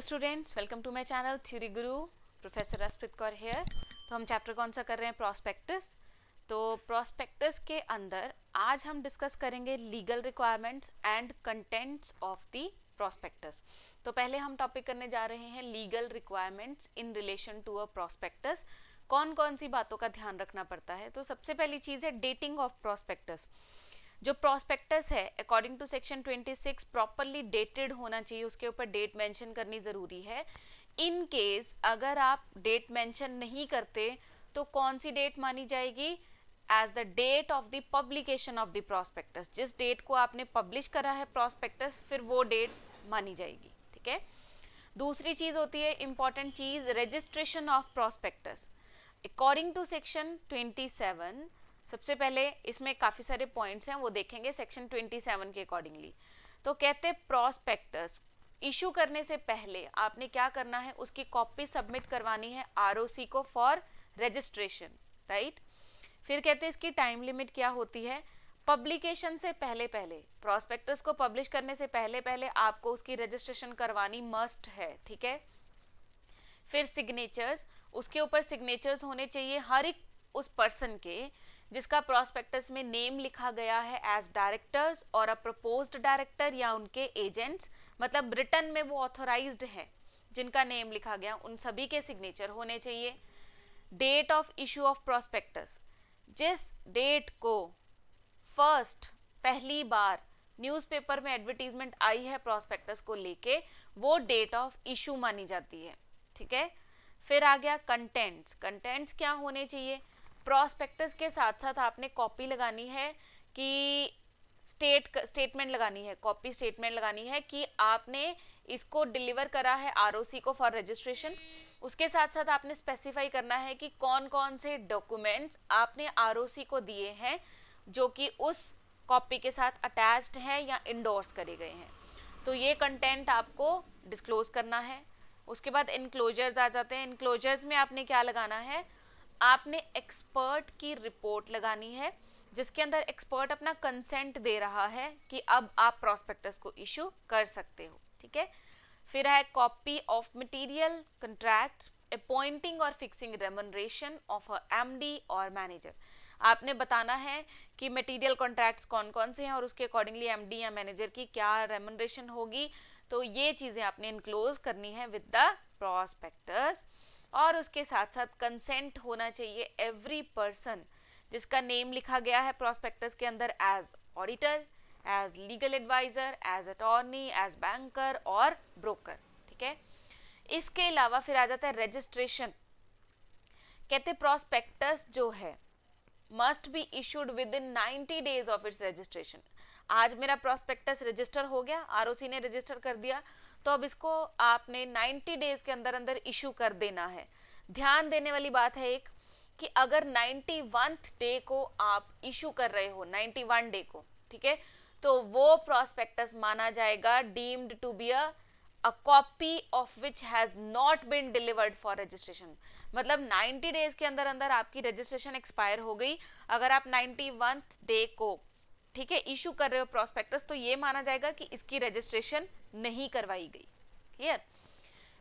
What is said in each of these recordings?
hello students welcome to my channel theory guru professor Raspreet Kaur here तो हम chapter कौन सा कर रहे हैं प्रॉस्पेक्टस तो प्रॉस्पेक्टस के अंदर आज हम डिस्कस करेंगे legal requirements and contents of the prospectus तो पहले हम टॉपिक करने जा रहे हैं legal requirements in relation to a prospectus कौन कौन सी बातों का ध्यान रखना पड़ता है तो सबसे पहली चीज़ है डेटिंग ऑफ प्रॉस्पेक्टस जो प्रोस्पेक्टस है according to section 26 properly dated होना चाहिए उसके ऊपर डेट मेंशन करनी ज़रूरी है इन केस अगर आप डेट मेंशन नहीं करते तो कौन सी डेट मानी जाएगी as the date of the publication of the prospectus जिस डेट को आपने पब्लिश करा है प्रॉस्पेक्टस फिर वो डेट मानी जाएगी ठीक है दूसरी चीज़ होती है इम्पॉर्टेंट चीज़ registration of prospectus according to section twenty सबसे पहले इसमें काफ़ी सारे पॉइंट्स हैं वो देखेंगे सेक्शन 27 के अकॉर्डिंगली तो कहते हैं प्रॉस्पेक्टस इशू करने से पहले आपने क्या करना है उसकी कॉपी सबमिट करवानी है आर को फॉर रजिस्ट्रेशन राइट फिर कहते हैं इसकी टाइम लिमिट क्या होती है पब्लिकेशन से पहले पहले प्रोस्पेक्टस को पब्लिश करने से पहले पहले आपको उसकी रजिस्ट्रेशन करवानी मस्ट है ठीक है फिर सिग्नेचर्स उसके ऊपर सिग्नेचर्स होने चाहिए हर एक उस पर्सन के जिसका प्रोस्पेक्टस में नेम लिखा गया है एज डायरेक्टर्स और अ प्रपोज्ड डायरेक्टर या उनके एजेंट्स मतलब ब्रिटेन में वो ऑथोराइज हैं जिनका नेम लिखा गया उन सभी के सिग्नेचर होने चाहिए date of issue of prospectus जिस डेट को फर्स्ट पहली बार न्यूज़पेपर में एडवर्टीजमेंट आई है प्रोस्पेक्टस को लेके वो डेट ऑफ इशू मानी जाती है ठीक है फिर आ गया कंटेंट्स कंटेंट्स क्या होने चाहिए प्रॉस्पेक्टस के साथ साथ आपने कॉपी लगानी है कि स्टेट स्टेटमेंट लगानी है कॉपी स्टेटमेंट लगानी है कि आपने इसको डिलीवर करा है आरओसी को फॉर रजिस्ट्रेशन उसके साथ साथ आपने स्पेसिफाई करना है कि कौन कौन से डॉक्यूमेंट्स आपने आरओसी को दिए हैं जो कि उस कॉपी के साथ अटैच्ड हैं या इंडोर्स करे गए हैं तो ये कंटेंट आपको डिस्क्लोज करना है उसके बाद इनक्लोजर्स आ जाते हैं इनक्लोजर्स में आपने क्या लगाना है आपने एक्सपर्ट की रिपोर्ट लगानी है जिसके अंदर एक्सपर्ट अपना कंसेंट दे रहा है कि अब आप प्रोस्पेक्टस को इशू कर सकते हो ठीक है फिर है copy of material contract appointing और fixing remuneration of M D और मैनेजर आपने बताना है कि मटेरियल कॉन्ट्रैक्ट्स कौन कौन से हैं और उसके अकॉर्डिंगली एम या मैनेजर की क्या रेमनरेशन होगी तो ये चीज़ें आपने इनक्लोज करनी है विद द प्रोस्पेक्टस और उसके साथ साथ कंसेंट होना चाहिए एवरी पर्सन जिसका नेम लिखा गया है प्रोस्पेक्टस के अंदर as auditor as legal adviser as attorney as banker और ब्रोकर ठीक है इसके अलावा फिर आ जाता है रजिस्ट्रेशन कहते प्रोस्पेक्टस जो है must be issued within 90 days of its registration आज मेरा प्रोस्पेक्टस रजिस्टर हो गया आर ने रजिस्टर कर दिया तो अब इसको आपने 90 डेज के अंदर अंदर इशू कर देना है ध्यान देने वाली बात है एक कि अगर नाइन्टी डे को आप इशू कर रहे हो नाइन्टी डे को ठीक है तो वो प्रोस्पेक्टस माना जाएगा deemed to be a copy of which has not been delivered for registration मतलब 90 डेज के अंदर अंदर आपकी रजिस्ट्रेशन एक्सपायर हो गई अगर आप नाइन्टी डे को ठीक है इशू कर रहे हो प्रोस्पेक्टस तो ये माना जाएगा कि इसकी रजिस्ट्रेशन नहीं करवाई गई क्लियर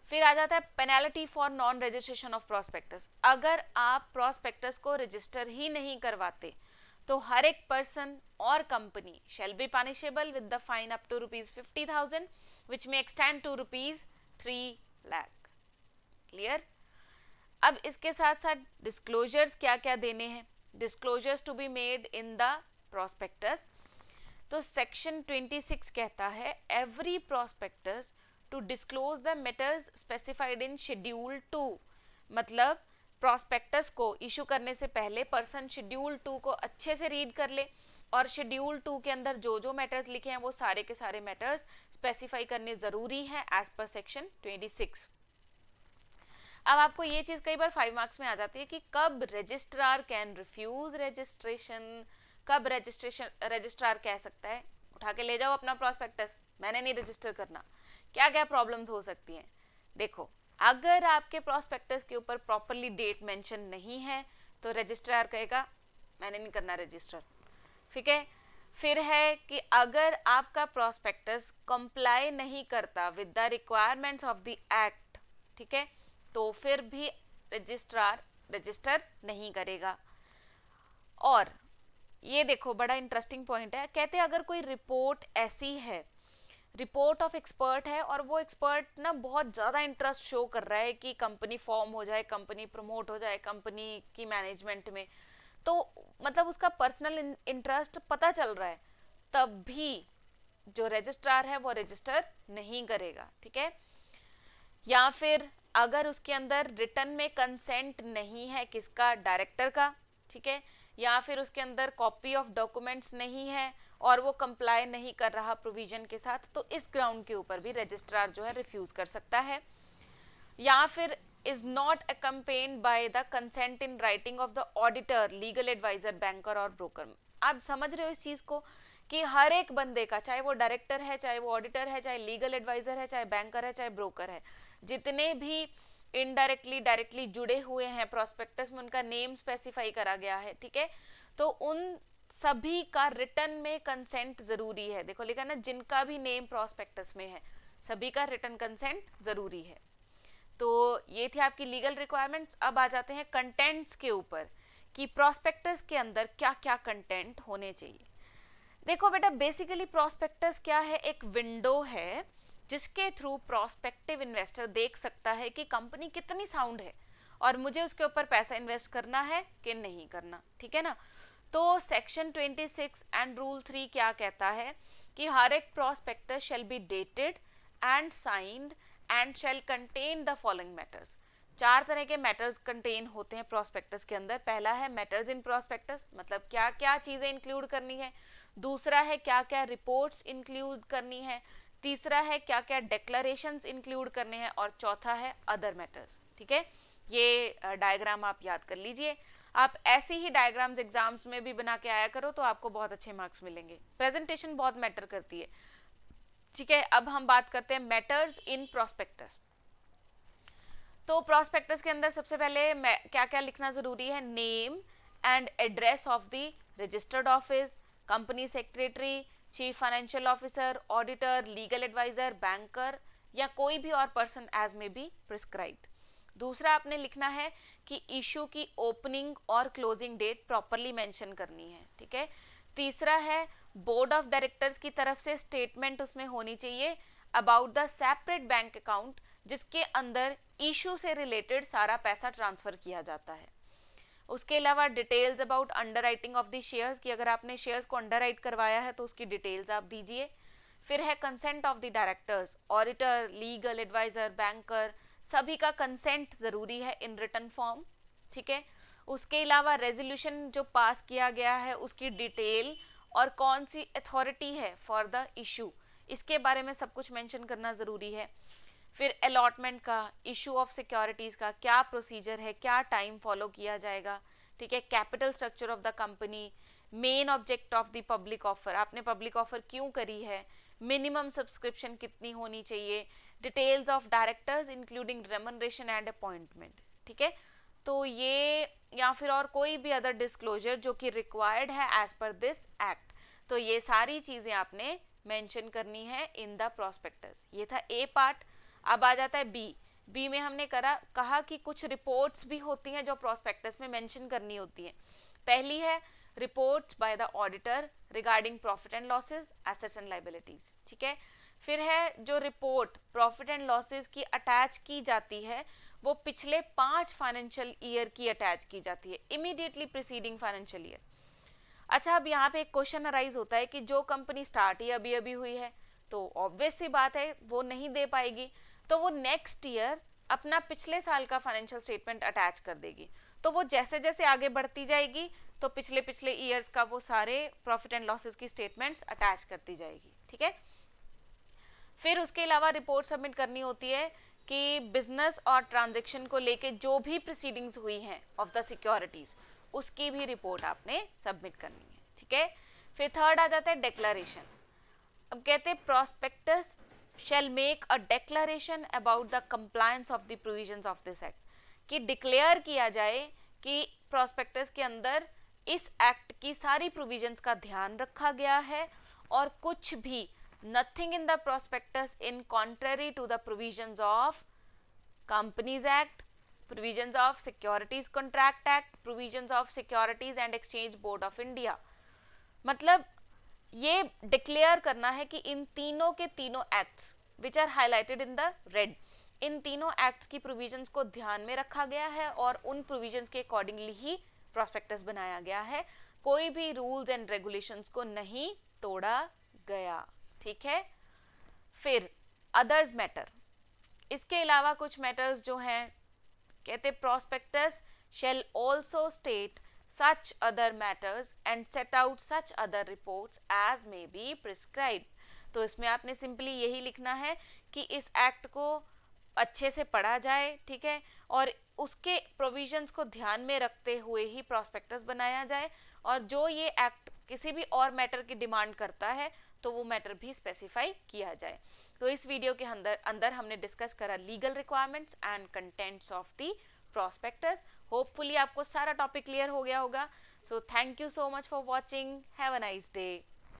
फिर आ जाता है penalty for non registration of prospectus अगर आप प्रोस्पेक्टस को रजिस्टर ही नहीं करवाते तो हर एक पर्सन और company shall be punishable with the fine up to rupees fifty thousand which may extend to rupees three lakh clear अब इसके साथ साथ डिस्क्लोजर्स क्या क्या देने हैं disclosures to be made in the prospectus तो सेक्शन 26 कहता है every prospectus to disclose the matters specified in schedule two मतलब प्रोस्पेक्टस को इशू करने से पहले पर्सन शेड्यूल टू को अच्छे से रीड कर ले और शेड्यूल टू के अंदर जो जो मैटर्स लिखे हैं वो सारे के सारे मैटर्स स्पेसिफाई करने ज़रूरी हैं एज पर सेक्शन 26 अब आपको ये चीज़ कई बार फाइव मार्क्स में आ जाती है कि कब रजिस्ट्रार कैन रिफ्यूज़ रजिस्ट्रेशन कब रजिस्ट्रेशन रजिस्ट्रार कह सकता है उठा के ले जाओ अपना प्रोस्पेक्टस मैंने नहीं रजिस्टर करना क्या क्या प्रॉब्लम्स हो सकती हैं देखो अगर आपके प्रॉस्पेक्टस के ऊपर प्रॉपरली डेट मेंशन नहीं है तो रजिस्ट्रार कहेगा मैंने नहीं करना रजिस्टर ठीक है फिर है कि अगर आपका प्रॉस्पेक्टस कंप्लाई नहीं करता with the requirements of the act ठीक है तो फिर भी रजिस्ट्रार रजिस्टर नहीं करेगा और ये देखो बड़ा इंटरेस्टिंग पॉइंट है कहते हैं अगर कोई रिपोर्ट ऐसी है रिपोर्ट ऑफ एक्सपर्ट है और वो एक्सपर्ट ना बहुत ज़्यादा इंटरेस्ट शो कर रहा है कि कंपनी फॉर्म हो जाए कंपनी प्रमोट हो जाए कंपनी की मैनेजमेंट में तो मतलब उसका पर्सनल इंटरेस्ट पता चल रहा है तब भी जो रजिस्ट्रार है वो रजिस्टर नहीं करेगा ठीक है या फिर अगर उसके अंदर रिटर्न में कंसेंट नहीं है किसका डायरेक्टर का ठीक है या फिर उसके अंदर कॉपी ऑफ डॉक्यूमेंट्स नहीं है और वो कंप्लाई नहीं कर रहा प्रोविजन के साथ तो इस ग्राउंड के ऊपर भी रजिस्ट्रार जो है रिफ्यूज़ कर सकता है या फिर is not accompanied by the consent in writing of the auditor legal adviser banker और ब्रोकर आप समझ रहे हो इस चीज़ को कि हर एक बंदे का चाहे वो डायरेक्टर है चाहे वो ऑडिटर है चाहे लीगल एडवाइजर है चाहे बैंकर है चाहे ब्रोकर है जितने भी इनडायरेक्टली डायरेक्टली जुड़े हुए हैं प्रोस्पेक्टस में उनका नेम स्पेसिफाई करा गया है ठीक है तो उन सभी का रिटर्न में कंसेंट जरूरी है देखो लिखा ना जिनका भी नेम प्रोस्पेक्टस में है सभी का रिटर्न कंसेंट जरूरी है तो ये थी आपकी लीगल रिक्वायरमेंट्स अब आ जाते हैं कंटेंट्स के ऊपर कि प्रोस्पेक्टस के अंदर क्या क्या कंटेंट होने चाहिए देखो बेटा बेसिकली प्रोस्पेक्टस क्या है एक विंडो है जिसके थ्रू प्रोस्पेक्टिव इन्वेस्टर देख सकता है कि कंपनी कितनी साउंड है और मुझे उसके ऊपर पैसा इन्वेस्ट करना है कि नहीं करना ठीक है ना तो सेक्शन 26 एंड रूल थ्री क्या कहता है कि हर एक prospectus shall be dated and signed and shall contain the following matters चार तरह के मैटर्स कंटेन होते हैं प्रोस्पेक्टस के अंदर पहला है मैटर्स इन प्रोस्पेक्टस मतलब क्या क्या चीज़ें इंक्लूड करनी है दूसरा है क्या क्या रिपोर्ट्स इंक्लूड करनी है तीसरा है क्या क्या डेक्लरेशन इंक्लूड करने हैं और चौथा है अदर मैटर्स ठीक है ये डायग्राम आप याद कर लीजिए आप ऐसे ही डायग्राम्स एग्जाम्स में भी बना के आया करो तो आपको बहुत अच्छे मार्क्स मिलेंगे प्रेजेंटेशन बहुत मैटर करती है ठीक है अब हम बात करते हैं मैटर्स इन प्रोस्पेक्टस तो प्रोस्पेक्टस के अंदर सबसे पहले क्या क्या लिखना जरूरी है name and address of the registered office company secretary chief financial officer auditor legal adviser banker या कोई भी और person as may be prescribed दूसरा आपने लिखना है कि इशू की ओपनिंग और क्लोजिंग डेट प्रॉपरली मेंशन करनी है ठीक है तीसरा है बोर्ड ऑफ डायरेक्टर्स की तरफ से स्टेटमेंट उसमें होनी चाहिए about the separate bank account जिसके अंदर इशू से रिलेटेड सारा पैसा ट्रांसफर किया जाता है उसके अलावा details about underwriting of the shares की अगर आपने शेयर्स को अंडर राइट करवाया है तो उसकी डिटेल्स आप दीजिए फिर है consent of the directors auditor legal adviser banker सभी का कंसेंट ज़रूरी है इन रिटर्न फॉर्म ठीक है उसके अलावा रेजोल्यूशन जो पास किया गया है उसकी डिटेल और कौन सी अथॉरिटी है फॉर द इशू इसके बारे में सब कुछ मेंशन करना ज़रूरी है फिर अलॉटमेंट का इशू ऑफ सिक्योरिटीज़ का क्या प्रोसीजर है क्या टाइम फॉलो किया जाएगा ठीक है capital structure of the company main object of the public offer आपने पब्लिक ऑफर क्यों करी है मिनिमम सब्सक्रिप्शन कितनी होनी चाहिए details of directors including remuneration and appointment ठीक है तो ये या फिर और कोई भी अदर डिस्क्लोजर जो कि रिक्वायर्ड है एज पर दिस एक्ट तो ये सारी चीज़ें आपने मेंशन करनी है इन द प्रोस्पेक्टस ये था ए पार्ट अब आ जाता है बी बी में हमने करा कहा कि कुछ रिपोर्ट्स भी होती हैं जो प्रोस्पेक्टस में मेंशन करनी होती हैं पहली है reports by the auditor regarding profit and losses assets and liabilities ठीक है फिर है जो रिपोर्ट प्रॉफिट एंड लॉसेस की अटैच की जाती है वो पिछले पांच फाइनेंशियल ईयर की अटैच की जाती है इमीडिएटली प्रिसीडिंग फाइनेंशियल ईयर अच्छा अब यहाँ पे एक क्वेश्चन अराइज होता है कि जो कंपनी स्टार्ट ही अभी अभी हुई है तो ऑब्वियस सी बात है वो नहीं दे पाएगी तो वो नेक्स्ट ईयर अपना पिछले साल का फाइनेंशियल स्टेटमेंट अटैच कर देगी तो वो जैसे जैसे आगे बढ़ती जाएगी तो पिछले पिछले ईयर्स का वो सारे प्रॉफिट एंड लॉसेस की स्टेटमेंट्स अटैच करती जाएगी ठीक है फिर उसके अलावा रिपोर्ट सबमिट करनी होती है कि बिजनेस और ट्रांजेक्शन को लेके जो भी प्रोसीडिंग्स हुई हैं ऑफ द सिक्योरिटीज़ उसकी भी रिपोर्ट आपने सबमिट करनी है ठीक है फिर थर्ड आ जाता है डेक्लरेशन अब कहते हैं prospectus shall make a declaration about the compliance of the provisions of this act कि डिक्लेयर किया जाए कि प्रोस्पेक्टस के अंदर इस एक्ट की सारी प्रोविजंस का ध्यान रखा गया है और कुछ भी nothing in the prospectus in contrary to the provisions of companies act provisions of securities contract act provisions of securities and exchange board of India मतलब ये डिक्लेयर करना है कि इन तीनों के तीनों acts which are highlighted in the red इन तीनों एक्ट्स की प्रोविजंस को ध्यान में रखा गया है और उन प्रोविजंस के अकॉर्डिंगली ही प्रोस्पेक्टस बनाया गया है कोई भी रूल्स एंड रेगुलेशंस को नहीं तोड़ा गया ठीक है फिर अदर्स मैटर इसके अलावा कुछ मैटर्स जो हैं कहते prospectus shall also state such other matters and set out such other reports as may be prescribed तो इसमें आपने सिंपली यही लिखना है कि इस एक्ट को अच्छे से पढ़ा जाए ठीक है और उसके प्रोविजंस को ध्यान में रखते हुए ही प्रोस्पेक्टस बनाया जाए और जो ये एक्ट किसी भी और मैटर की डिमांड करता है तो वो मैटर भी स्पेसिफाई किया जाए तो इस वीडियो के अंदर अंदर हमने डिस्कस करा legal requirements and contents of the prospectus hopefully आपको सारा टॉपिक क्लियर हो गया होगा so thank you so much for watching have a nice day